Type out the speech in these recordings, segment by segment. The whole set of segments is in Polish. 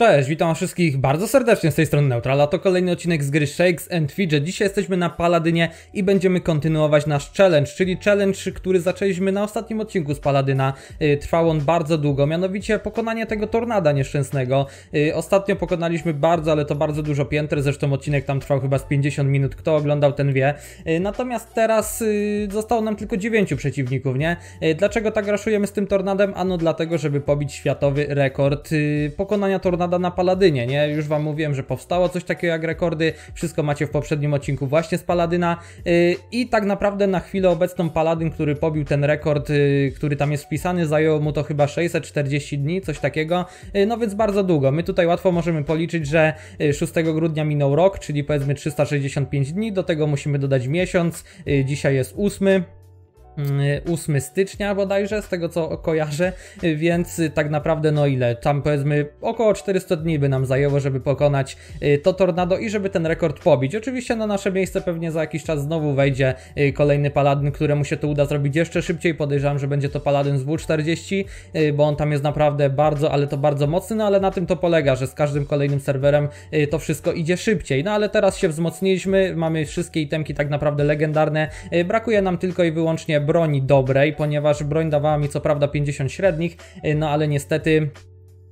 Cześć, witam wszystkich bardzo serdecznie z tej strony Neutral, a to kolejny odcinek z gry Shakes and Fidget. Dzisiaj jesteśmy na Paladynie i będziemy kontynuować nasz challenge, czyli challenge, który zaczęliśmy na ostatnim odcinku z Paladyna. Y, trwał on bardzo długo, mianowicie pokonanie tego tornada nieszczęsnego. Y, ostatnio pokonaliśmy bardzo, ale to bardzo dużo pięter, zresztą odcinek tam trwał chyba z 50 minut, kto oglądał ten wie. Y, natomiast teraz zostało nam tylko 9 przeciwników, nie? Dlaczego tak raszujemy z tym tornadem? Ano dlatego, żeby pobić światowy rekord pokonania tornada na Paladynie, nie? Już wam mówiłem, że powstało coś takiego jak rekordy, wszystko macie w poprzednim odcinku właśnie z Paladyna y, i tak naprawdę na chwilę obecną Paladyn, który pobił ten rekord, y, który tam jest wpisany, zajęło mu to chyba 640 dni, coś takiego, y, no więc bardzo długo. My tutaj łatwo możemy policzyć, że 6 grudnia minął rok, czyli powiedzmy 365 dni, do tego musimy dodać miesiąc, dzisiaj jest 8. 8 y, stycznia bodajże, z tego co kojarzę, więc tak naprawdę no ile, tam powiedzmy około 400 dni by nam zajęło, żeby pokonać y, to tornado i żeby ten rekord pobić. Oczywiście na no, nasze miejsce pewnie za jakiś czas znowu wejdzie y, kolejny paladyn, któremu się to uda zrobić jeszcze szybciej, podejrzewam, że będzie to paladyn z W40, bo on tam jest naprawdę bardzo, ale to bardzo mocny, no ale na tym to polega, że z każdym kolejnym serwerem to wszystko idzie szybciej, no ale teraz się wzmocniliśmy, mamy wszystkie itemki tak naprawdę legendarne, brakuje nam tylko i wyłącznie broni dobrej, ponieważ broń dawała mi co prawda 50 średnich, y, no ale niestety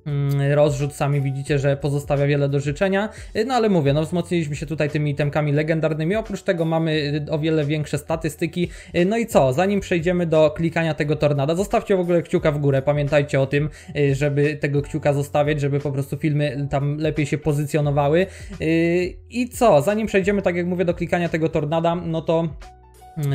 mm, rozrzut sami widzicie, że pozostawia wiele do życzenia, y, no ale mówię, no wzmocniliśmy się tutaj tymi itemkami legendarnymi, oprócz tego mamy y, o wiele większe statystyki, no i co, zanim przejdziemy do klikania tego tornada, zostawcie w ogóle kciuka w górę, pamiętajcie o tym, żeby tego kciuka zostawiać, żeby po prostu filmy tam lepiej się pozycjonowały i co, zanim przejdziemy, tak jak mówię, do klikania tego tornada, no to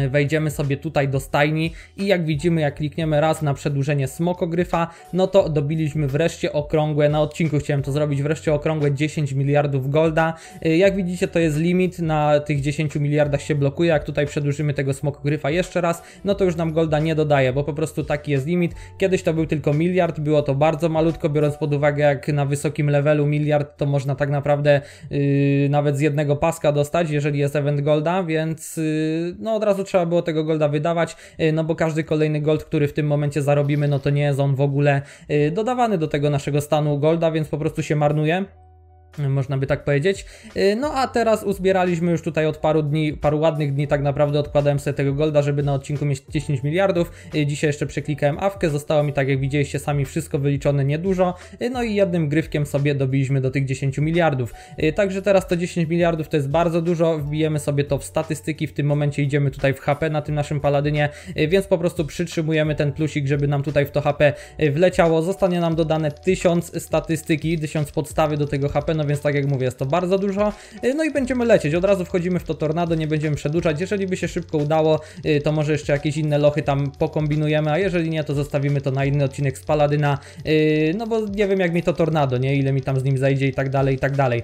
wejdziemy sobie tutaj do stajni i jak widzimy, jak klikniemy raz na przedłużenie smokogryfa, no to dobiliśmy wreszcie okrągłe, na odcinku chciałem to zrobić, wreszcie okrągłe 10 miliardów golda. Y, jak widzicie, to jest limit, na tych 10 miliardach się blokuje, jak tutaj przedłużymy tego smokogryfa jeszcze raz, no to już nam golda nie dodaje, bo po prostu taki jest limit. Kiedyś to był tylko miliard, było to bardzo malutko, biorąc pod uwagę, jak na wysokim levelu miliard, to można tak naprawdę yy, nawet z jednego paska dostać, jeżeli jest event golda, więc yy, no od razu razu trzeba było tego golda wydawać, y, no bo każdy kolejny gold, który w tym momencie zarobimy, no to nie jest on w ogóle y, dodawany do tego naszego stanu golda, więc po prostu się marnuje można by tak powiedzieć. Y, no a teraz uzbieraliśmy już tutaj od paru dni, paru ładnych dni tak naprawdę odkładałem sobie tego golda, żeby na odcinku mieć 10 miliardów. Y, dzisiaj jeszcze przeklikałem awkę, zostało mi tak jak widzieliście sami wszystko wyliczone niedużo. Y, no i jednym grywkiem sobie dobiliśmy do tych 10 miliardów. Także teraz to 10 miliardów to jest bardzo dużo, wbijemy sobie to w statystyki, w tym momencie idziemy tutaj w HP na tym naszym paladynie, więc po prostu przytrzymujemy ten plusik, żeby nam tutaj w to HP wleciało. Zostanie nam dodane 1000 statystyki, 1000 podstawy do tego HP, no no więc tak jak mówię, jest to bardzo dużo. Y, no i będziemy lecieć, od razu wchodzimy w to tornado, nie będziemy przedłużać. Jeżeli by się szybko udało, y, to może jeszcze jakieś inne lochy tam pokombinujemy, a jeżeli nie, to zostawimy to na inny odcinek z Paladyna, y, no bo nie wiem jak mi to tornado, nie? Ile mi tam z nim zajdzie i tak dalej, i tak dalej.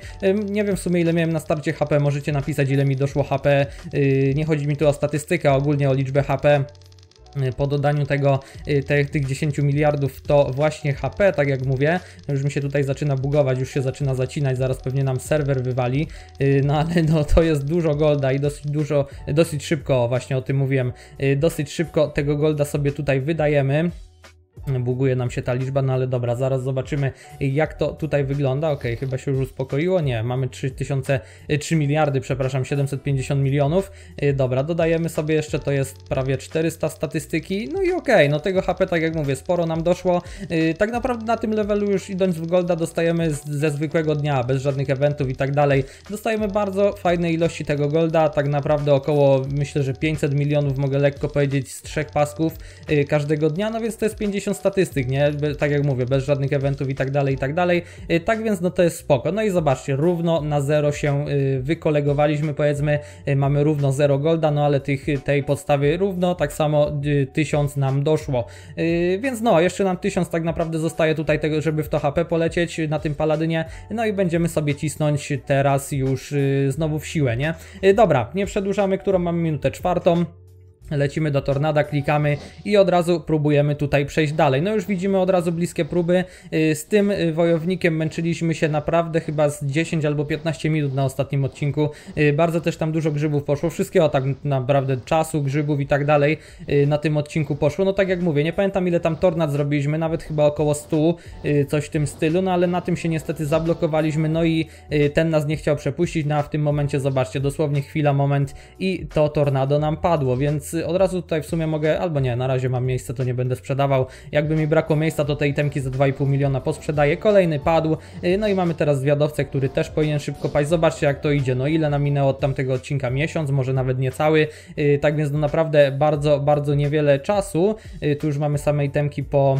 Nie wiem w sumie ile miałem na starcie HP, możecie napisać ile mi doszło HP, nie chodzi mi tu o statystykę, a ogólnie o liczbę HP. Y, po dodaniu tego, y, te, tych 10 miliardów to właśnie HP, tak jak mówię, już mi się tutaj zaczyna bugować, już się zaczyna zacinać, zaraz pewnie nam serwer wywali, y, no ale no, to jest dużo golda i dosyć dużo, dosyć szybko, właśnie o tym mówiłem, dosyć szybko tego golda sobie tutaj wydajemy buguje nam się ta liczba, no ale dobra, zaraz zobaczymy jak to tutaj wygląda. Ok, chyba się już uspokoiło, nie, mamy 3000, 3 e, miliardy, przepraszam, 750 milionów. E, dobra, dodajemy sobie jeszcze, to jest prawie 400 statystyki, no i ok, no tego HP, tak jak mówię, sporo nam doszło. E, tak naprawdę na tym levelu już idąc w Golda dostajemy ze zwykłego dnia, bez żadnych eventów i tak dalej. Dostajemy bardzo fajne ilości tego Golda, tak naprawdę około, myślę, że 500 milionów, mogę lekko powiedzieć, z trzech pasków każdego dnia, no więc to jest 50 statystyk, nie? Tak jak mówię, bez żadnych eventów i tak dalej, i tak dalej. Y, tak więc no to jest spoko. No i zobaczcie, równo na zero się y, wykolegowaliśmy, powiedzmy, y, mamy równo 0 golda, no ale tych, tej podstawy równo, tak samo 1000 nam doszło. Więc no, jeszcze nam 1000 tak naprawdę zostaje tutaj tego, żeby w to HP polecieć na tym Paladynie, no i będziemy sobie cisnąć teraz już znowu w siłę, nie? Dobra, nie przedłużamy, którą mamy minutę czwartą lecimy do tornada, klikamy i od razu próbujemy tutaj przejść dalej. No już widzimy od razu bliskie próby. Y, z tym y, wojownikiem męczyliśmy się naprawdę chyba z 10 albo 15 minut na ostatnim odcinku. Y, bardzo też tam dużo grzybów poszło, wszystkiego tak naprawdę czasu, grzybów i tak dalej na tym odcinku poszło. No tak jak mówię, nie pamiętam ile tam tornad zrobiliśmy, nawet chyba około 100, coś w tym stylu, no ale na tym się niestety zablokowaliśmy, no i ten nas nie chciał przepuścić, no a w tym momencie zobaczcie, dosłownie chwila, moment i to tornado nam padło, więc od razu tutaj w sumie mogę, albo nie, na razie mam miejsce, to nie będę sprzedawał. Jakby mi brakło miejsca, to te itemki za 2,5 miliona posprzedaję. Kolejny padł, y, no i mamy teraz zwiadowcę, który też powinien szybko paść. Zobaczcie jak to idzie, no ile nam minęło od tamtego odcinka, miesiąc, może nawet niecały. Y, tak więc no naprawdę bardzo, bardzo niewiele czasu. Y, tu już mamy same itemki po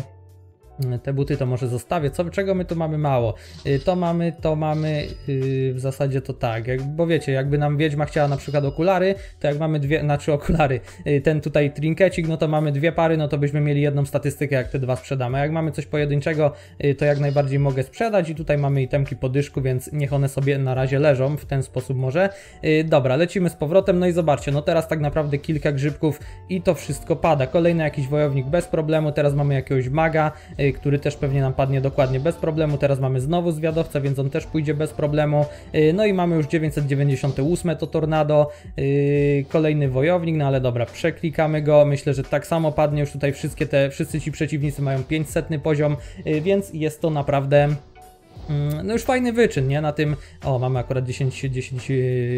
te buty to może zostawię. Co, czego my tu mamy mało? Y, to mamy, to mamy, yy, w zasadzie to tak. Jak, bo wiecie, jakby nam Wiedźma chciała na przykład okulary, to jak mamy dwie, znaczy okulary, yy, ten tutaj trinkecik, no to mamy dwie pary, no to byśmy mieli jedną statystykę, jak te dwa sprzedamy. A jak mamy coś pojedynczego, yy, to jak najbardziej mogę sprzedać i tutaj mamy itemki po dyszku, więc niech one sobie na razie leżą, w ten sposób może. Y, dobra, lecimy z powrotem, no i zobaczcie, no teraz tak naprawdę kilka grzybków i to wszystko pada. Kolejny jakiś wojownik bez problemu, teraz mamy jakiegoś maga, yy, który też pewnie nam padnie dokładnie bez problemu. Teraz mamy znowu zwiadowca, więc on też pójdzie bez problemu. Y, no i mamy już 998 to Tornado, y, kolejny wojownik, no ale dobra, przeklikamy go. Myślę, że tak samo padnie już tutaj wszystkie te, wszyscy ci przeciwnicy mają 500 poziom, y, więc jest to naprawdę Mm, no już fajny wyczyn, nie? Na tym, o, mamy akurat 10, 10 e,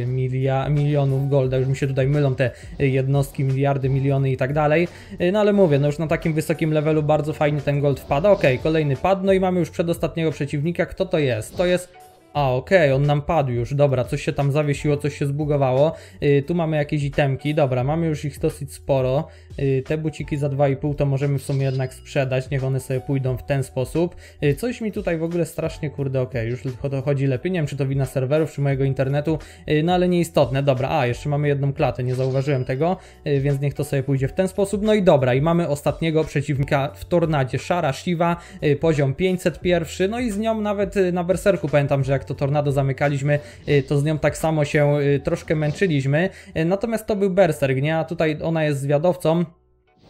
milia, milionów golda, już mi się tutaj mylą te jednostki, miliardy, miliony i tak dalej. E, no ale mówię, no już na takim wysokim levelu bardzo fajnie ten gold wpada. Ok, kolejny pad, no i mamy już przedostatniego przeciwnika. Kto to jest? To jest a, okej, okay, on nam padł już, dobra, coś się tam zawiesiło, coś się zbugowało. Yy, tu mamy jakieś itemki, dobra, mamy już ich dosyć sporo. Yy, te buciki za 2,5 to możemy w sumie jednak sprzedać, niech one sobie pójdą w ten sposób. Yy, coś mi tutaj w ogóle strasznie, kurde, okej, okay, już to chodzi lepiej, nie wiem czy to wina serwerów, czy mojego internetu, y, no ale nieistotne, dobra, a, jeszcze mamy jedną klatę, nie zauważyłem tego, y, więc niech to sobie pójdzie w ten sposób. No i dobra, i mamy ostatniego przeciwnika w tornadzie, Szara Shiva, y, poziom 501, no i z nią nawet na berserku pamiętam, że jak jak to tornado zamykaliśmy, y, to z nią tak samo się y, troszkę męczyliśmy. Y, natomiast to był Berserk, nie? A tutaj ona jest zwiadowcą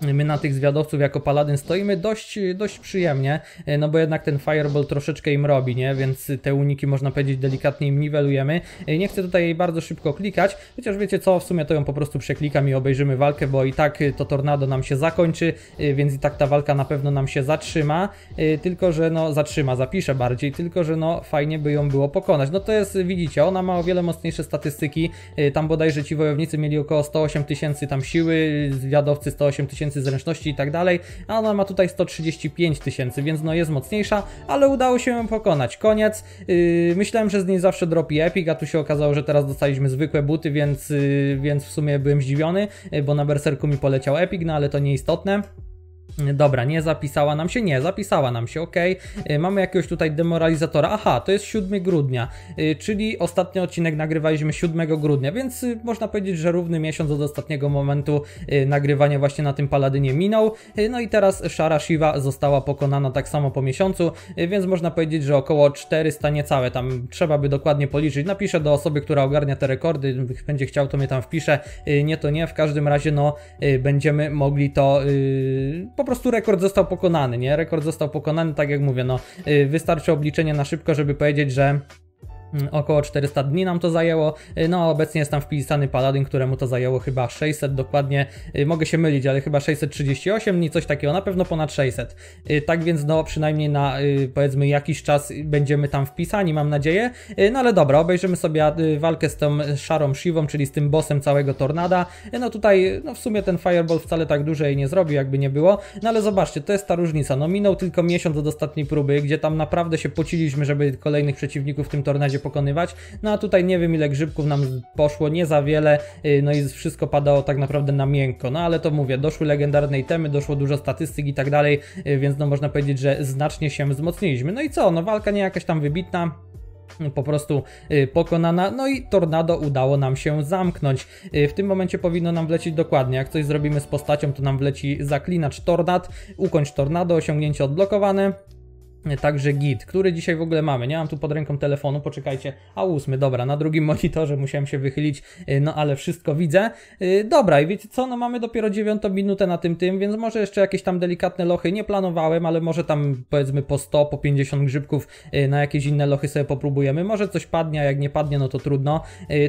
my na tych zwiadowców jako paladyn stoimy dość, dość przyjemnie, e, no bo jednak ten fireball troszeczkę im robi, nie? Więc te uniki można powiedzieć delikatnie im niwelujemy. E, nie chcę tutaj jej bardzo szybko klikać, chociaż wiecie co, w sumie to ją po prostu przeklikam i obejrzymy walkę, bo i tak e, to tornado nam się zakończy, więc i tak ta walka na pewno nam się zatrzyma, tylko że no zatrzyma, zapiszę bardziej, tylko że no fajnie by ją było pokonać. No to jest, widzicie, ona ma o wiele mocniejsze statystyki, tam bodajże ci wojownicy mieli około 108 tysięcy tam siły, zwiadowcy 108 tysięcy tysięcy zręczności i tak dalej, a ona ma tutaj 135 tysięcy, więc no jest mocniejsza, ale udało się ją pokonać. Koniec. Yy, myślałem, że z niej zawsze dropi Epic, a tu się okazało, że teraz dostaliśmy zwykłe buty, więc, yy, więc w sumie byłem zdziwiony, yy, bo na Berserku mi poleciał Epic, no ale to nieistotne. Dobra, nie zapisała nam się, nie, zapisała nam się, ok. Mamy jakiegoś tutaj demoralizatora. Aha, to jest 7 grudnia, y, czyli ostatni odcinek nagrywaliśmy 7 grudnia, więc y, można powiedzieć, że równy miesiąc od ostatniego momentu y, nagrywania właśnie na tym Paladynie minął. No i teraz Szara Shiva została pokonana tak samo po miesiącu, więc można powiedzieć, że około 400 niecałe, tam trzeba by dokładnie policzyć. Napiszę do osoby, która ogarnia te rekordy, będzie chciał to mnie tam wpisze, nie to nie, w każdym razie no będziemy mogli to yy, po prostu rekord został pokonany, nie? Rekord został pokonany, tak jak mówię, no y, wystarczy obliczenie na szybko, żeby powiedzieć, że Mm, około 400 dni nam to zajęło. Y, no, a obecnie jest tam wpisany Paladin, któremu to zajęło chyba 600 dokładnie. Y, mogę się mylić, ale chyba 638 dni, coś takiego, na pewno ponad 600. Y, tak więc, no, przynajmniej na powiedzmy jakiś czas będziemy tam wpisani, mam nadzieję. No ale dobra, obejrzymy sobie walkę z tą szarą siwą, czyli z tym bossem całego tornada. No tutaj, no w sumie ten Fireball wcale tak jej nie zrobił, jakby nie było. No ale zobaczcie, to jest ta różnica. No, minął tylko miesiąc od ostatniej próby, gdzie tam naprawdę się pociliśmy, żeby kolejnych przeciwników w tym tornadzie pokonywać. No a tutaj nie wiem ile grzybków nam poszło, nie za wiele, y, no i wszystko padało tak naprawdę na miękko. No ale to mówię, doszły legendarne itemy, doszło dużo statystyk i tak dalej, y, więc no można powiedzieć, że znacznie się wzmocniliśmy. No i co, no walka nie jakaś tam wybitna no po prostu y, pokonana, no i tornado udało nam się zamknąć. W tym momencie powinno nam wlecieć dokładnie, jak coś zrobimy z postacią, to nam wleci zaklinacz tornad, ukończ tornado, osiągnięcie odblokowane, Także git, który dzisiaj w ogóle mamy. Nie mam tu pod ręką telefonu, poczekajcie. A ósmy, dobra, na drugim monitorze musiałem się wychylić, y, no ale wszystko widzę. Y, dobra, i wiecie co? No mamy dopiero dziewiątą minutę na tym tym, więc może jeszcze jakieś tam delikatne lochy. Nie planowałem, ale może tam powiedzmy po 100, po 50 grzybków y, na jakieś inne lochy sobie popróbujemy. Może coś padnie, a jak nie padnie, no to trudno.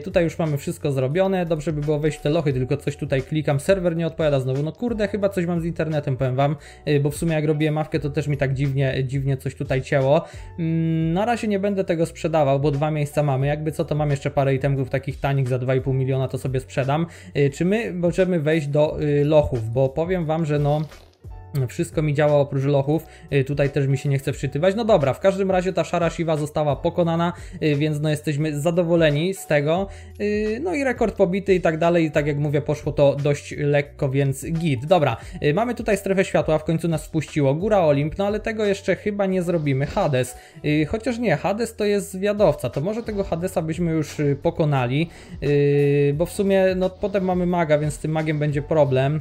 Tutaj już mamy wszystko zrobione. Dobrze by było wejść w te lochy, tylko coś tutaj klikam. Serwer nie odpowiada znowu. No kurde, chyba coś mam z internetem, powiem wam, bo w sumie jak robiłem mawkę, to też mi tak dziwnie, dziwnie coś tutaj cięło. Mm, na razie nie będę tego sprzedawał, bo dwa miejsca mamy. Jakby co, to mam jeszcze parę itemów takich tanik za 2,5 miliona, to sobie sprzedam. Y, czy my możemy wejść do y, lochów? Bo powiem Wam, że no... Wszystko mi działa oprócz lochów, y, tutaj też mi się nie chce wczytywać. No dobra, w każdym razie ta szara siwa została pokonana, y, więc no jesteśmy zadowoleni z tego. Y, no i rekord pobity i tak dalej, i tak jak mówię, poszło to dość lekko, więc git. Dobra, mamy tutaj strefę światła, w końcu nas spuściło, Góra Olimp, no ale tego jeszcze chyba nie zrobimy. Hades, chociaż nie, Hades to jest zwiadowca, to może tego Hadesa byśmy już pokonali, bo w sumie no potem mamy maga, więc z tym magiem będzie problem.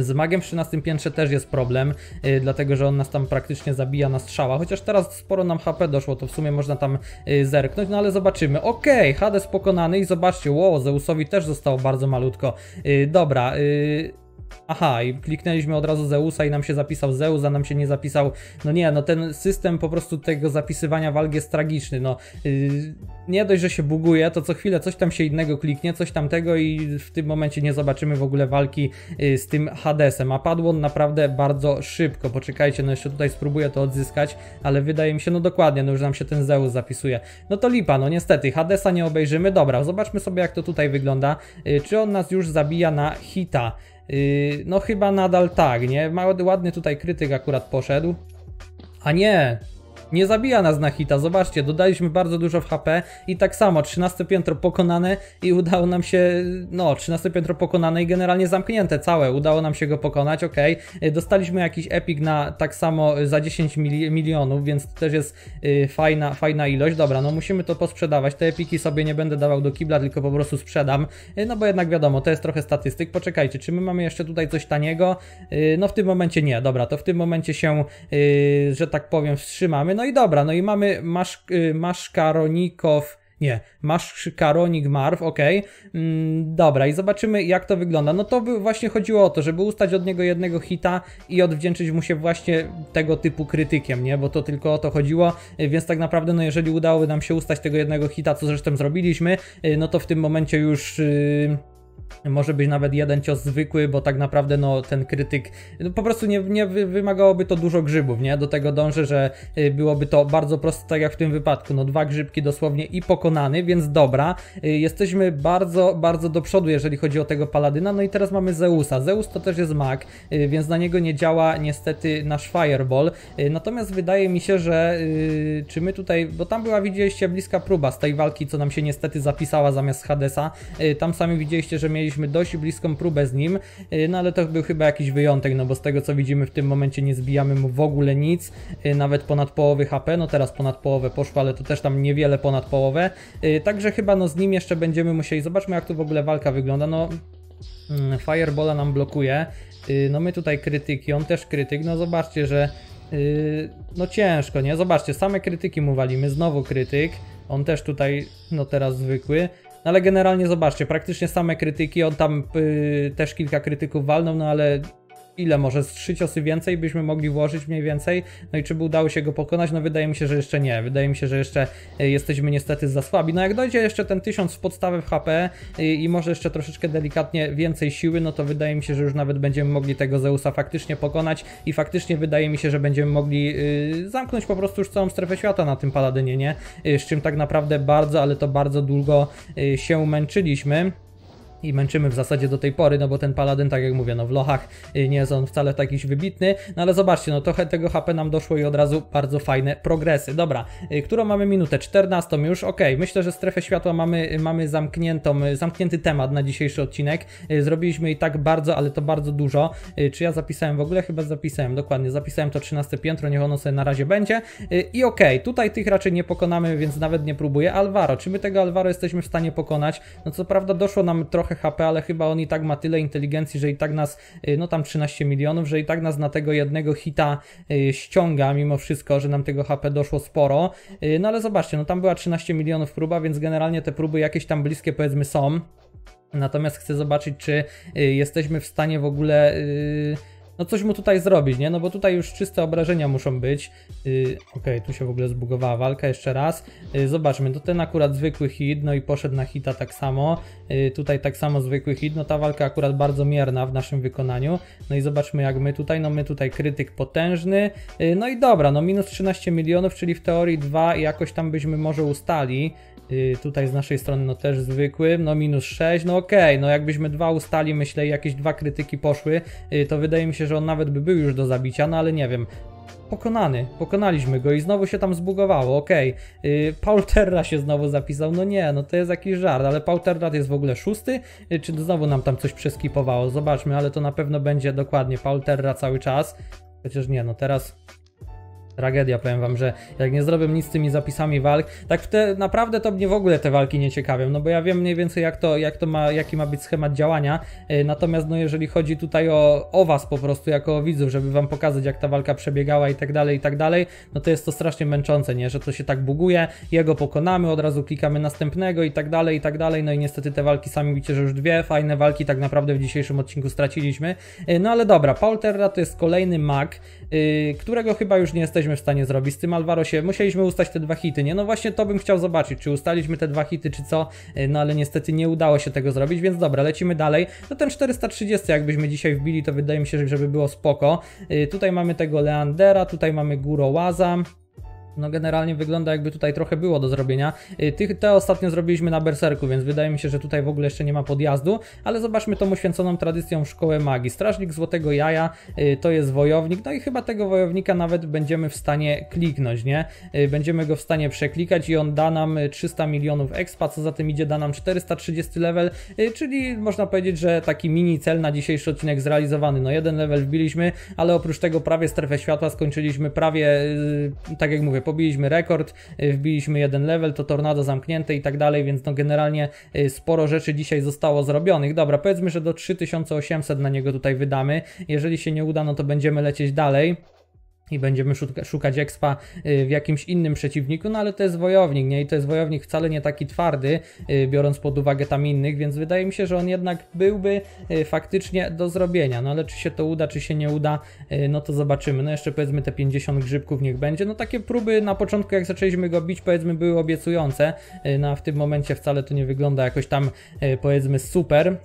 Z magiem w 13 piętrze też jest problem, yy, dlatego że on nas tam praktycznie zabija na strzała, chociaż teraz sporo nam HP doszło, to w sumie można tam yy, zerknąć, no ale zobaczymy. Okej, okay, Hades pokonany i zobaczcie, wow, Zeusowi też zostało bardzo malutko. Yy, dobra, yy... Aha, i kliknęliśmy od razu Zeusa i nam się zapisał Zeus, a nam się nie zapisał. No nie, no ten system po prostu tego zapisywania walk jest tragiczny. No yy, nie dość, że się buguje, to co chwilę coś tam się innego kliknie, coś tamtego i w tym momencie nie zobaczymy w ogóle walki yy, z tym Hadesem. A padło on naprawdę bardzo szybko. Poczekajcie, no jeszcze tutaj spróbuję to odzyskać, ale wydaje mi się, no dokładnie, no już nam się ten Zeus zapisuje. No to lipa, no niestety, Hadesa nie obejrzymy. Dobra, zobaczmy sobie jak to tutaj wygląda. Yy, czy on nas już zabija na hita? Yy, no chyba nadal tak, nie? Ładny tutaj krytyk akurat poszedł. A nie, nie zabija nas na hita. Zobaczcie, dodaliśmy bardzo dużo w HP i tak samo 13 piętro pokonane i udało nam się, no 13 piętro pokonane i generalnie zamknięte całe. Udało nam się go pokonać, ok. Dostaliśmy jakiś epic na tak samo za 10 milionów, więc to też jest y, fajna, fajna ilość. Dobra, no musimy to posprzedawać. Te epiki sobie nie będę dawał do kibla, tylko po prostu sprzedam. Y, no bo jednak wiadomo, to jest trochę statystyk. Poczekajcie, czy my mamy jeszcze tutaj coś taniego? Y, no w tym momencie nie, dobra, to w tym momencie się, że tak powiem, wstrzymamy no i dobra, no i mamy masz, y, masz Karonikow, nie, masz Karonik Marw, ok. Mm, dobra, i zobaczymy jak to wygląda. No to by właśnie chodziło o to, żeby ustać od niego jednego hita i odwdzięczyć mu się właśnie tego typu krytykiem, nie? Bo to tylko o to chodziło, y, więc tak naprawdę, no jeżeli udałoby nam się ustać tego jednego hita, co zresztą zrobiliśmy, y, no to w tym momencie już... Yy może być nawet jeden cios zwykły, bo tak naprawdę no, ten krytyk no, po prostu nie, nie wymagałoby to dużo grzybów, nie? Do tego dążę, że y, byłoby to bardzo proste, tak jak w tym wypadku. No dwa grzybki dosłownie i pokonany, więc dobra. Y, jesteśmy bardzo, bardzo do przodu, jeżeli chodzi o tego Paladyna. No i teraz mamy Zeusa. Zeus to też jest mag, y, więc na niego nie działa niestety nasz Fireball. Natomiast wydaje mi się, że czy my tutaj, bo tam była, widzieliście, bliska próba z tej walki, co nam się niestety zapisała zamiast Hadesa. Tam sami widzieliście, że mieliśmy dość bliską próbę z nim, y, no ale to był chyba jakiś wyjątek, no bo z tego co widzimy w tym momencie nie zbijamy mu w ogóle nic, y, nawet ponad połowy HP, no teraz ponad połowę poszło, ale to też tam niewiele ponad połowę, y, także chyba no z nim jeszcze będziemy musieli, zobaczmy jak tu w ogóle walka wygląda, no mm, Firebola nam blokuje, no my tutaj krytyki, on też krytyk, no zobaczcie, że no ciężko, nie? Zobaczcie, same krytyki mu walimy, znowu krytyk, on też tutaj, no teraz zwykły, no ale generalnie zobaczcie, praktycznie same krytyki, on tam y, też kilka krytyków walną, no ale ile może z trzy ciosy więcej byśmy mogli włożyć mniej więcej. No i czy by udało się go pokonać? No wydaje mi się, że jeszcze nie. Wydaje mi się, że jeszcze e, jesteśmy niestety za słabi. No jak dojdzie jeszcze ten 1000 w podstawę w HP e, i może jeszcze troszeczkę delikatnie więcej siły, no to wydaje mi się, że już nawet będziemy mogli tego Zeusa faktycznie pokonać i faktycznie wydaje mi się, że będziemy mogli e, zamknąć po prostu już całą strefę świata na tym Paladynie, nie? Z czym tak naprawdę bardzo, ale to bardzo długo się męczyliśmy i męczymy w zasadzie do tej pory, no bo ten Paladyn, tak jak mówię, no w lochach y, nie jest on wcale takiś wybitny, no ale zobaczcie, no trochę tego HP nam doszło i od razu bardzo fajne progresy. Dobra, y, którą mamy minutę? 14 już, ok, myślę, że strefę światła mamy, y, mamy zamkniętą, zamknięty temat na dzisiejszy odcinek. Zrobiliśmy i tak bardzo, ale to bardzo dużo. Czy ja zapisałem w ogóle? Chyba zapisałem, dokładnie, zapisałem to 13 piętro, niech ono sobie na razie będzie. I ok, tutaj tych raczej nie pokonamy, więc nawet nie próbuję. Alvaro, czy my tego Alvaro jesteśmy w stanie pokonać? No co prawda doszło nam trochę trochę HP, ale chyba on i tak ma tyle inteligencji, że i tak nas, y, no tam 13 milionów, że i tak nas na tego jednego hita y, ściąga mimo wszystko, że nam tego HP doszło sporo. Y, no ale zobaczcie, no tam była 13 milionów próba, więc generalnie te próby jakieś tam bliskie powiedzmy są. Natomiast chcę zobaczyć, czy jesteśmy w stanie w ogóle... Yy no coś mu tutaj zrobić, nie? No bo tutaj już czyste obrażenia muszą być. Yy, ok, tu się w ogóle zbugowała walka, jeszcze raz. Yy, zobaczmy, to ten akurat zwykły hit, no i poszedł na hita tak samo. Yy, tutaj tak samo zwykły hit, no ta walka akurat bardzo mierna w naszym wykonaniu. No i zobaczmy jak my tutaj, no my tutaj krytyk potężny. Y, no i dobra, no minus 13 milionów, czyli w teorii 2 jakoś tam byśmy może ustali. Y, tutaj z naszej strony no też zwykłym, no minus 6, no okej, okay, no jakbyśmy dwa ustali, myślę, jakieś dwa krytyki poszły, y, to wydaje mi się, że on nawet by był już do zabicia, no ale nie wiem, pokonany, pokonaliśmy go i znowu się tam zbugowało, okej. Okay. Yy, Paul Terra się znowu zapisał, no nie, no to jest jakiś żart, ale Paul Terra jest w ogóle szósty, yy, czy znowu nam tam coś przeskipowało, zobaczmy, ale to na pewno będzie dokładnie Paul Terra cały czas, chociaż nie, no teraz tragedia, powiem wam, że jak nie zrobię nic z tymi zapisami walk, tak te, naprawdę to mnie w ogóle te walki nie ciekawią, no bo ja wiem mniej więcej jak to, jak to ma, jaki ma być schemat działania, e, natomiast no jeżeli chodzi tutaj o, o was po prostu jako widzów, żeby wam pokazać jak ta walka przebiegała i tak dalej, i tak dalej, no to jest to strasznie męczące, nie, że to się tak buguje, jego pokonamy, od razu klikamy następnego i tak dalej, i tak dalej, no i niestety te walki sami widzicie, że już dwie fajne walki tak naprawdę w dzisiejszym odcinku straciliśmy, e, no ale dobra, Paul Terra to jest kolejny mag, Y, którego chyba już nie jesteśmy w stanie zrobić. Z tym Alvaro się musieliśmy ustać te dwa hity, nie? No właśnie to bym chciał zobaczyć, czy ustaliśmy te dwa hity, czy co, y, no ale niestety nie udało się tego zrobić, więc dobra, lecimy dalej. No ten 430 jakbyśmy dzisiaj wbili, to wydaje mi się, żeby było spoko. Y, tutaj mamy tego Leandera, tutaj mamy Gurołaza no generalnie wygląda jakby tutaj trochę było do zrobienia. Y, tych, te ostatnio zrobiliśmy na Berserku, więc wydaje mi się, że tutaj w ogóle jeszcze nie ma podjazdu, ale zobaczmy tą uświęconą tradycją szkołę magii. Strażnik Złotego Jaja y, to jest wojownik, no i chyba tego wojownika nawet będziemy w stanie kliknąć, nie? Y, będziemy go w stanie przeklikać i on da nam 300 milionów expa, co za tym idzie da nam 430 level, czyli można powiedzieć, że taki mini cel na dzisiejszy odcinek zrealizowany. No jeden level wbiliśmy, ale oprócz tego prawie strefę światła skończyliśmy prawie, tak jak mówię, pobiliśmy rekord, y, wbiliśmy jeden level, to tornado zamknięte i tak dalej, więc no generalnie y, sporo rzeczy dzisiaj zostało zrobionych. Dobra, powiedzmy, że do 3800 na niego tutaj wydamy. Jeżeli się nie uda, no to będziemy lecieć dalej i będziemy szukać ekspa y, w jakimś innym przeciwniku, no ale to jest wojownik, nie? I to jest wojownik wcale nie taki twardy, y, biorąc pod uwagę tam innych, więc wydaje mi się, że on jednak byłby y, faktycznie do zrobienia, no ale czy się to uda, czy się nie uda, no to zobaczymy. No jeszcze powiedzmy te 50 grzybków niech będzie, no takie próby na początku jak zaczęliśmy go bić, powiedzmy były obiecujące, no a w tym momencie wcale to nie wygląda jakoś tam powiedzmy super,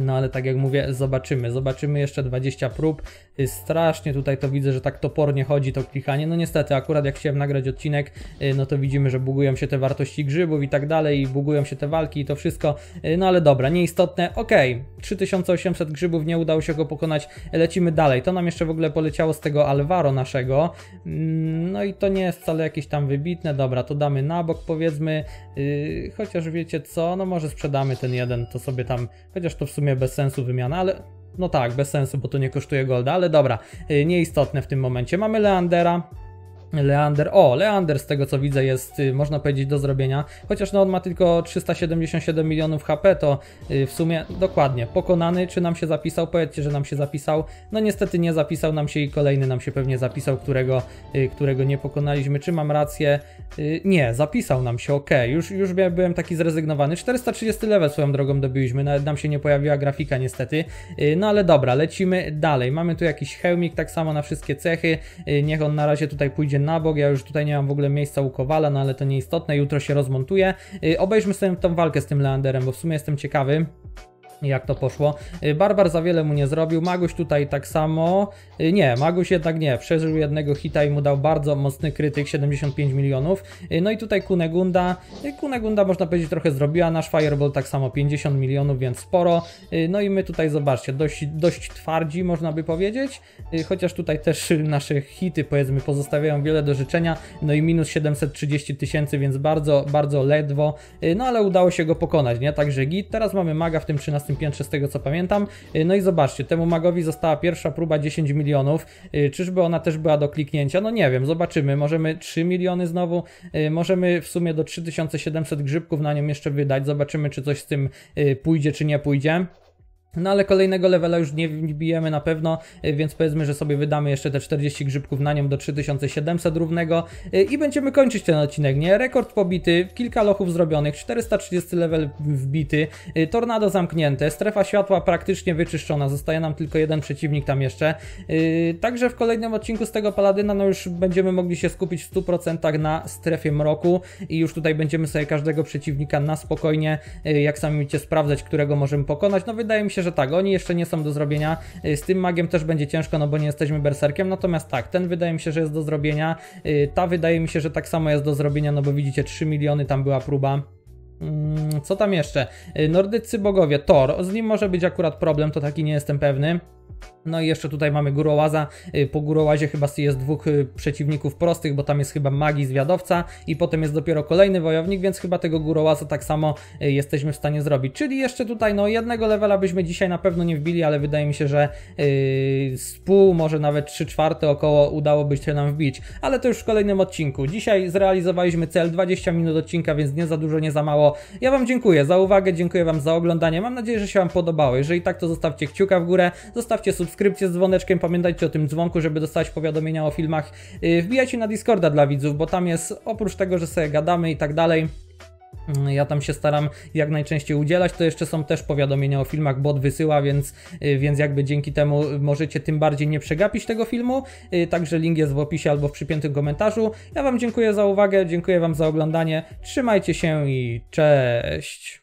no ale tak jak mówię, zobaczymy. Zobaczymy jeszcze 20 prób. Y, strasznie tutaj to widzę, że tak topornie chodzi to klikanie. No niestety, akurat jak chciałem nagrać odcinek, y, no to widzimy, że bugują się te wartości grzybów i tak dalej, i bugują się te walki i to wszystko. Y, no ale dobra, nieistotne. Okej, okay. 3800 grzybów, nie udało się go pokonać. Lecimy dalej. To nam jeszcze w ogóle poleciało z tego Alvaro naszego. Mm, no i to nie jest wcale jakieś tam wybitne. Dobra, to damy na bok powiedzmy. Chociaż wiecie co, no może sprzedamy ten jeden, to sobie tam, chociaż to w sumie sumie bez sensu wymiana, ale no tak, bez sensu, bo to nie kosztuje golda, ale dobra, y, nieistotne w tym momencie. Mamy Leandera, Leander, o, Leander z tego co widzę jest, y, można powiedzieć, do zrobienia, chociaż no on ma tylko 377 milionów HP, to y, w sumie dokładnie, pokonany, czy nam się zapisał? Powiedzcie, że nam się zapisał, no niestety nie zapisał nam się i kolejny nam się pewnie zapisał, którego, y, którego nie pokonaliśmy, czy mam rację? Nie, zapisał nam się, ok, już, już byłem taki zrezygnowany, 430 level swoją drogą dobiliśmy, nawet nam się nie pojawiła grafika niestety, no ale dobra, lecimy dalej, mamy tu jakiś hełmik, tak samo na wszystkie cechy, niech on na razie tutaj pójdzie idzie na bok, ja już tutaj nie mam w ogóle miejsca u Kowala, no ale to nieistotne, jutro się rozmontuje. Y, obejrzmy sobie tą walkę z tym Leanderem, bo w sumie jestem ciekawy, jak to poszło. Y, Barbar za wiele mu nie zrobił, Maguś tutaj tak samo. Y, nie, Maguś jednak nie, przeżył jednego hita i mu dał bardzo mocny krytyk, 75 milionów. Y, no i tutaj Kunegunda, Kunegunda można powiedzieć trochę zrobiła, nasz Fireball tak samo 50 milionów, więc sporo. No i my tutaj zobaczcie, dość, dość twardzi można by powiedzieć, chociaż tutaj też nasze hity powiedzmy pozostawiają wiele do życzenia, no i minus 730 tysięcy, więc bardzo, bardzo ledwo, no ale udało się go pokonać, nie? Także git, teraz mamy Maga w tym 13 14 piętrze, z tego co pamiętam. Y, no i zobaczcie, temu magowi została pierwsza próba 10 milionów. Y, czyżby ona też była do kliknięcia? No nie wiem, zobaczymy. Możemy 3 miliony znowu, y, możemy w sumie do 3700 grzybków na nią jeszcze wydać. Zobaczymy, czy coś z tym pójdzie, czy nie pójdzie. No ale kolejnego levela już nie bijemy na pewno, y, więc powiedzmy, że sobie wydamy jeszcze te 40 grzybków na nią do 3700 równego y, i będziemy kończyć ten odcinek, nie? Rekord pobity, kilka lochów zrobionych, 430 level wbity, y, tornado zamknięte, strefa światła praktycznie wyczyszczona, zostaje nam tylko jeden przeciwnik tam jeszcze. Także w kolejnym odcinku z tego Paladyna no już będziemy mogli się skupić w 100% na strefie mroku i już tutaj będziemy sobie każdego przeciwnika na spokojnie, jak sami widzicie, sprawdzać, którego możemy pokonać. No wydaje mi się, że tak, oni jeszcze nie są do zrobienia. Y, z tym magiem też będzie ciężko, no bo nie jesteśmy berserkiem. Natomiast tak, ten wydaje mi się, że jest do zrobienia. Y, ta wydaje mi się, że tak samo jest do zrobienia, no bo widzicie 3 miliony, tam była próba. Mm, co tam jeszcze? Y, Nordycy bogowie, Thor. Z nim może być akurat problem, to taki nie jestem pewny. No i jeszcze tutaj mamy górołaza. Y, po górołazie chyba jest dwóch y, przeciwników prostych, bo tam jest chyba magi zwiadowca i potem jest dopiero kolejny wojownik, więc chyba tego górołaza tak samo y, jesteśmy w stanie zrobić. Czyli jeszcze tutaj no jednego levela byśmy dzisiaj na pewno nie wbili, ale wydaje mi się, że yy, z pół, może nawet 3 czwarte około udałoby się nam wbić. Ale to już w kolejnym odcinku. Dzisiaj zrealizowaliśmy cel 20 minut odcinka, więc nie za dużo, nie za mało. Ja Wam dziękuję za uwagę, dziękuję Wam za oglądanie. Mam nadzieję, że się Wam podobało. Jeżeli tak, to zostawcie kciuka w górę, zostawcie Zostawcie subskrypcję z dzwoneczkiem, pamiętajcie o tym dzwonku, żeby dostać powiadomienia o filmach. Y, wbijajcie na Discorda dla widzów, bo tam jest oprócz tego, że sobie gadamy i tak dalej. Mm, ja tam się staram jak najczęściej udzielać, to jeszcze są też powiadomienia o filmach, bot wysyła, więc, y, więc jakby dzięki temu możecie tym bardziej nie przegapić tego filmu. Y, także link jest w opisie albo w przypiętym komentarzu. Ja Wam dziękuję za uwagę, dziękuję Wam za oglądanie, trzymajcie się i cześć!